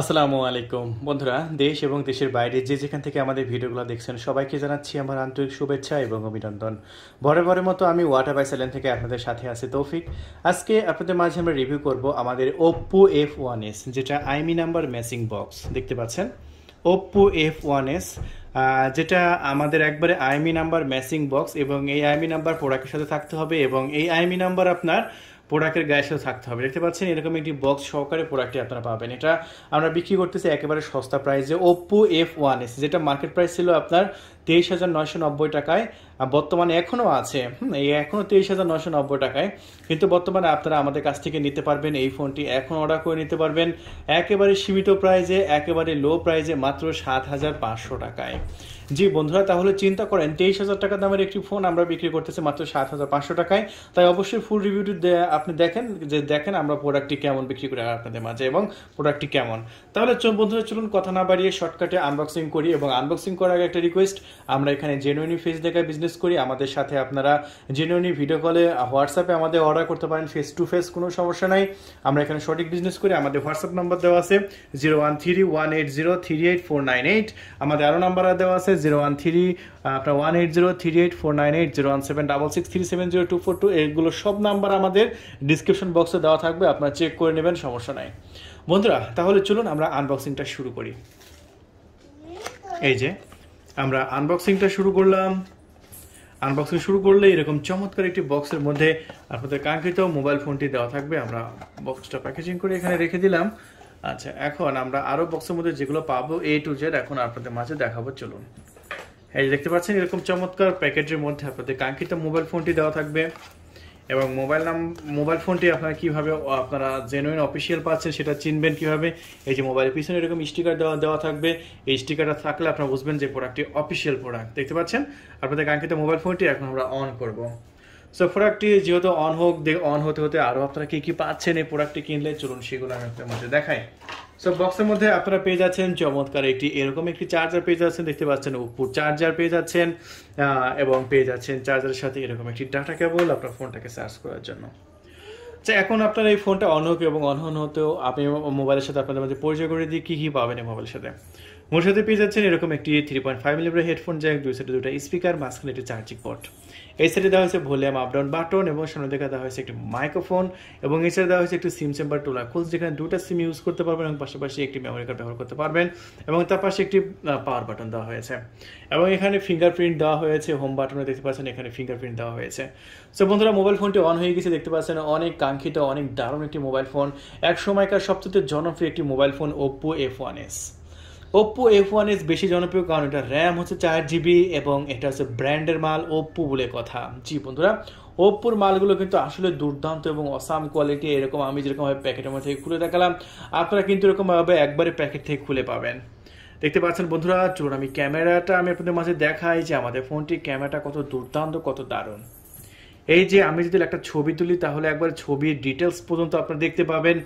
আসসালামু আলাইকুম বন্ধুরা দেশ এবং দেশের বাইরে যে যেখান থেকে আমাদের ভিডিওগুলো দেখছেন সবাইকে জানাচ্ছি আমার আন্তরিক শুভেচ্ছা এবং অভিনন্দন বরাবরের মতো আমি ওয়াটার বাই স্যালেন থেকে আপনাদের সাথে আছি তৌফিক আজকে আপনাদের মাঝে আমরা রিভিউ করব আমাদের ওপ্পো এফ ওয়ান এস যেটা আইমি নাম্বার মেসিং বক্স দেখতে পাচ্ছেন ওপ্পো এফ ওয়ান এস যেটা আমাদের একবারে আইমি নাম্বার ম্যাসিং বক্স এবং এই আইমি নাম্বার প্রোডাক্টের সাথে থাকতে হবে এবং এই আইমি নাম্বার আপনার প্রোডাক্টের গায়ে সাথে থাকতে হবে দেখতে পাচ্ছেন এরকম একটি বক্স সহকারে প্রোডাক্টটি আপনারা পাবেন এটা আমরা বিক্রি করতেছি একেবারে সস্তা প্রাইসে ওপ্পো এফ ওয়ান এস যেটা মার্কেট প্রাইস ছিল আপনার তেইশ হাজার নয়শো নব্বই টাকায় বর্তমানে এখনও আছে এই এখনও তেইশ হাজার নয়শো নব্বই টাকায় কিন্তু বর্তমানে আপনারা আমাদের কাছ থেকে নিতে পারবেন এই ফোনটি এখন অর্ডার করে নিতে পারবেন একেবারে সীমিত প্রাইজে একেবারে লো প্রাইজে মাত্র সাত হাজার পাঁচশো টাকায় জি বন্ধুরা তাহলে চিন্তা করেন তেইশ হাজার টাকা দামের একটি ফোন আমরা বিক্রি করতেছি মাত্র সাত হাজার পাঁচশো টাকায় তাই অবশ্যই ফুল রিভিউটি আপনি দেখেন যে দেখেন আমরা প্রোডাক্টটি কেমন বিক্রি করে আপনাদের মাঝে এবং প্রোডাক্টটি কেমন তাহলে বন্ধুরা চলুন কথা না বাড়িয়ে শর্টকাটে আনবক্সিং করি এবং আনবক্সিং করার আগে একটা রিকোয়েস্ট আমরা এখানে জেনুইনি ফেস দেখায় বিজনেস করি আমাদের সাথে আপনারা জেনুইনি ভিডিও কলে হোয়াটসঅ্যাপে আমাদের অর্ডার করতে পারেন ফেস টু ফেস কোনো সমস্যা নাই আমরা এখানে সঠিক বিজনেস করি আমাদের হোয়াটসঅ্যাপ নাম্বার দেওয়া আছে zero one three one eight zero three eight four nine eight আমাদের আরও নাম্বার দেওয়া আছে জিরো ওয়ান থ্রি আপনার one eight zero three eight four nine eight zero one seven double six three seven zero two four two এগুলো সব number আমাদের description বক্সে দেওয়া থাকবে আপনারা চেক করে নেবেন সমস্যা নাই বন্ধুরা তাহলে চলুন আমরা আনবক্সিংটা শুরু করি এই যে আমরা আনবক্সিংটা শুরু করলাম আনবক্সিং শুরু করলে এরকম চমৎকার একটি বক্সের মধ্যে আপনাদের কাঙ্ক্ষিত মোবাইল ফোনটি দেওয়া থাকবে আমরা বক্সটা প্যাকেজিং করে এখানে রেখে দিলাম আচ্ছা এখন আমরা আরও বক্সের মধ্যে যেগুলো পাবো এ টু জেড এখন আপনাদের মাঝে দেখাবো চলুন এই দেখতে পাচ্ছেন এরকম চমৎকার প্যাকেটের মধ্যে আপনাদের কাঙ্ক্ষিত মোবাইল ফোনটি দেওয়া থাকবে এবং মোবাইল নাম মোবাইল ফোনটি আপনারা কীভাবে আপনারা জেনুইন অফিসিয়াল পাচ্ছেন সেটা চিনবেন কীভাবে এই যে মোবাইলের পিছনে এরকম স্টিকার দেওয়া দেওয়া থাকবে এই স্টিকারটা থাকলে আপনারা বুঝবেন যে প্রোডাক্টটি অফিসিয়াল প্রোডাক্ট দেখতে পাচ্ছেন আপনাদের কাঙ্ক্ষিত মোবাইল ফোনটি এখন আমরা অন করবো সো প্রোডাক্টটি যেহেতু অন হোক অন হতে হতে আরও আপনারা কী কী পাচ্ছেন এই প্রোডাক্টটি কিনলে চলুন সেগুলো আমি আপনার মধ্যে দেখাই সো বক্সের মধ্যে আপনারা পেয়ে যাচ্ছেন চমৎকার একটি এরকম একটি চার্জার পেয়ে যাচ্ছেন দেখতে পাচ্ছেন উপর চার্জার পেয়ে যাচ্ছেন এবং পেয়ে যাচ্ছেন চার্জারের সাথে এরকম একটি ডাটা কেবল আপনার ফোনটাকে চার্জ করার জন্য আচ্ছা এখন আপনার এই ফোনটা অন হোক এবং অন হন হতেও আপনি মোবাইলের সাথে আপনাদের মধ্যে পরিচয় করে দিই কী কী পাবেন এই মোবাইলের সাথে সাথে পেয়ে যাচ্ছেন এরকম একটি three point five millimetre headphone jack দুই সাইডে দুটো স্পিকার মাঝখানে একটি চার্জিং পট এই সাইডে দেওয়া হয়েছে ভলিউম আপ ডাউন বাটন এবং সামনে দেখা দেওয়া হয়েছে একটি মাইক্রোফোন এবং এই সাইডে দেওয়া হয়েছে একটি সিম চেম্বার টোলা খুলস যেখানে দুটো সিম ইউজ করতে পারবেন এবং পাশাপাশি একটি মেমোরি কার্ড ব্যবহার করতে পারবেন এবং তার পাশে একটি পাওয়ার বাটন দেওয়া হয়েছে এবং এখানে ফিঙ্গারপ্রিন্ট দেওয়া হয়েছে হোম বাটনে দেখতে পাচ্ছেন এখানে ফিঙ্গারপ্রিন্ট দেওয়া হয়েছে সো বন্ধুরা মোবাইল ফোনটি অন হয়ে গেছে দেখতে পাচ্ছেন অনেক কাঙ্ক্ষিত অনেক দারুণ একটি মোবাইল ফোন এক সময়কার সবচেয়ে জনপ্রিয় একটি mobile phone Oppo F one S Oppo F one S বেশি জনপ্রিয় কারণ এটা র্যাম হচ্ছে চার জিবি এবং এটা হচ্ছে ব্র্যান্ডের মাল ওপ্পো বলে কথা জি বন্ধুরা ওপ্পোর মালগুলো কিন্তু আসলে দুর্দান্ত এবং অসাম কোয়ালিটি এরকম আমি যেরকমভাবে প্যাকেটের মধ্যে খুলে দেখালাম আপনারা কিন্তু এরকমভাবে একবারে প্যাকেট থেকে খুলে পাবেন দেখতে পাচ্ছেন বন্ধুরা চলুন আমি ক্যামেরাটা আমি আপনাদের মাঝে দেখাই যে আমাদের ফোনটির ক্যামেরাটা কত দুর্দান্ত কত দারুণ এই যে আমি যদি একটা ছবি তুলি তাহলে একবার ছবির ডিটেলস পর্যন্ত আপনার দেখতে পাবেন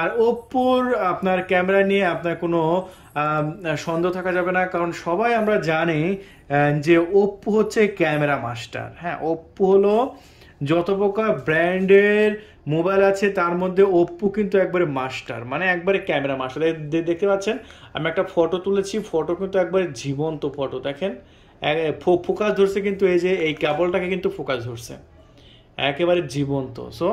আর ওপ্পোর আপনার ক্যামেরা নিয়ে আপনার কোনো সন্দেহ থাকা যাবে না কারণ সবাই আমরা জানি যে ওপ্পো হচ্ছে ক্যামেরা মাস্টার হ্যাঁ ওপ্পো হলো যত প্রকার ব্র্যান্ডের মোবাইল আছে তার মধ্যে ওপ্পো কিন্তু একবারে মাস্টার মানে একবারে ক্যামেরা মাস্টার দেখতে পাচ্ছেন আমি একটা ফটো তুলেছি ফটো কিন্তু একবারে জীবন্ত ফটো দেখেন ফোকাস ধরছে কিন্তু এই যে এই কেবলটাকে কিন্তু ফোকাস ধরছে একেবারে জীবন্ত সো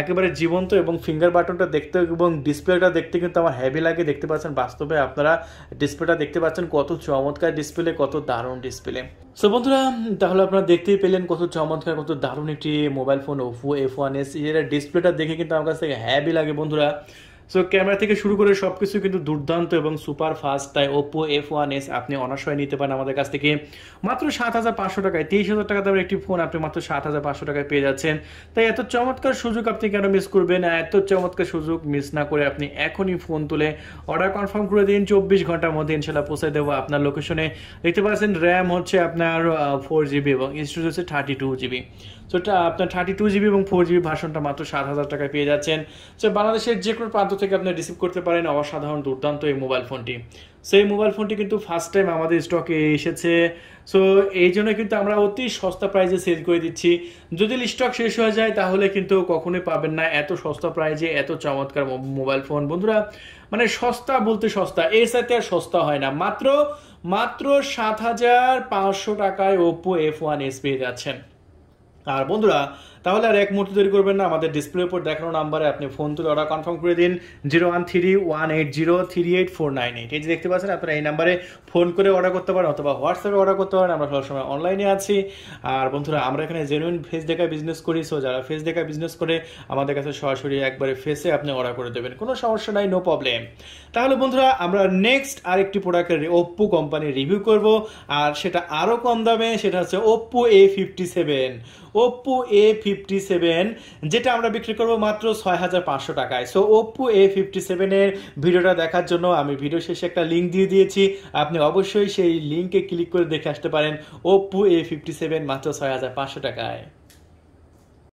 একেবারে জীবন্ত এবং ফিঙ্গার বাটনটা দেখতে এবং ডিসপ্লেটা দেখতে কিন্তু আমার হ্যাভি লাগে দেখতে পাচ্ছেন বাস্তবে আপনারা ডিসপ্লেটা দেখতে পাচ্ছেন কত চমৎকার ডিসপ্লে কত দারুণ ডিসপ্লে সো বন্ধুরা তাহলে আপনারা দেখতেই পেলেন কত চমৎকার কত দারুণ একটি mobile phone Oppo F one S এর ডিসপ্লেটা দেখে কিন্তু আমার কাছ থেকে হ্যাভি লাগে বন্ধুরা সো ক্যামেরা থেকে শুরু করে সব কিছু কিন্তু দুর্দান্ত এবং সুপার ফাস্ট তাই ওপো এফ ওয়ান এস আপনি অনাশয় নিতে পারেন আমাদের কাছ থেকে মাত্র সাত হাজার পাঁচশো টাকায় তেইশ হাজার টাকা দামের একটি ফোন আপনি মাত্র সাত হাজার পাঁচশো টাকায় পেয়ে যাচ্ছেন তাই এত চমৎকার সুযোগ আপনি কেন মিস করবেন এত চমৎকার সুযোগ মিস না করে আপনি এখনই ফোন তুলে অর্ডার কনফার্ম করে দিন চব্বিশ ঘন্টার মধ্যে ইনশাল্লাহ পৌঁছে দেবো আপনার লোকেশনে দেখতে পাচ্ছেন র্যাম হচ্ছে আপনার ফোর জিবি এবং স্টোরেজ হচ্ছে থার্টি টু জিবি সো আপনার থার্টি টু জিবি এবং ফোর জিবি ভাষণটা মাত্র সাত হাজার টাকায় পেয়ে যাচ্ছেন সো বাংলাদেশের যে কোনো প্রান্ত প্রান্ত থেকে আপনি রিসিভ করতে পারেন অসাধারণ দুর্দান্ত এই মোবাইল ফোনটি সো এই মোবাইল ফোনটি কিন্তু ফার্স্ট টাইম আমাদের স্টকে এসেছে সো এই জন্য কিন্তু আমরা অতি সস্তা প্রাইজে সেল করে দিচ্ছি যদি স্টক শেষ হয়ে যায় তাহলে কিন্তু কখনোই পাবেন না এত সস্তা প্রাইজে এত চমৎকার মোবাইল ফোন বন্ধুরা মানে সস্তা বলতে সস্তা এর সাথে আর সস্তা হয় না মাত্র মাত্র সাত হাজার পাঁচশো টাকায় ওপো এফ ওয়ান এস পেয়ে যাচ্ছেন আর বন্ধুরা তাহলে আর এক মুহূর্তে তৈরি করবেন না আমাদের ডিসপ্লে উপর দেখানো নাম্বারে আপনি ফোন তুলে অর্ডার কনফার্ম করে দিন zero one three one eight zero three eight four nine eight এই যে দেখতে পাচ্ছেন আপনারা এই নাম্বারে ফোন করে অর্ডার করতে পারেন অথবা হোয়াটসঅ্যাপে অর্ডার করতে পারেন আমরা সবসময় অনলাইনে আছি আর বন্ধুরা আমরা এখানে জেনুইন ফেস দেখায় বিজনেস করি সো যারা ফেস দেখায় বিজনেস করে আমাদের কাছে সরাসরি একবারে ফেসে আপনি অর্ডার করে দেবেন কোনো সমস্যা নাই নো প্রবলেম তাহলে বন্ধুরা আমরা নেক্সট আরেকটি প্রোডাক্টের ওপ্পো কোম্পানির রিভিউ করব আর সেটা আরও কম দামে সেটা হচ্ছে Oppo A fifty seven Oppo A fifty fifty seven যেটা আমরা বিক্রি করবো মাত্র ছয় হাজার পাঁচশো টাকায় সো ওপো এ ফিফটি সেভেনের ভিডিওটা দেখার জন্য আমি ভিডিও শেষে একটা লিঙ্ক দিয়ে দিয়েছি আপনি অবশ্যই সেই লিঙ্কে ক্লিক করে দেখে আসতে পারেন ওপো এ ফিফটি সেভেন মাত্র ছয় হাজার পাঁচশো টাকায়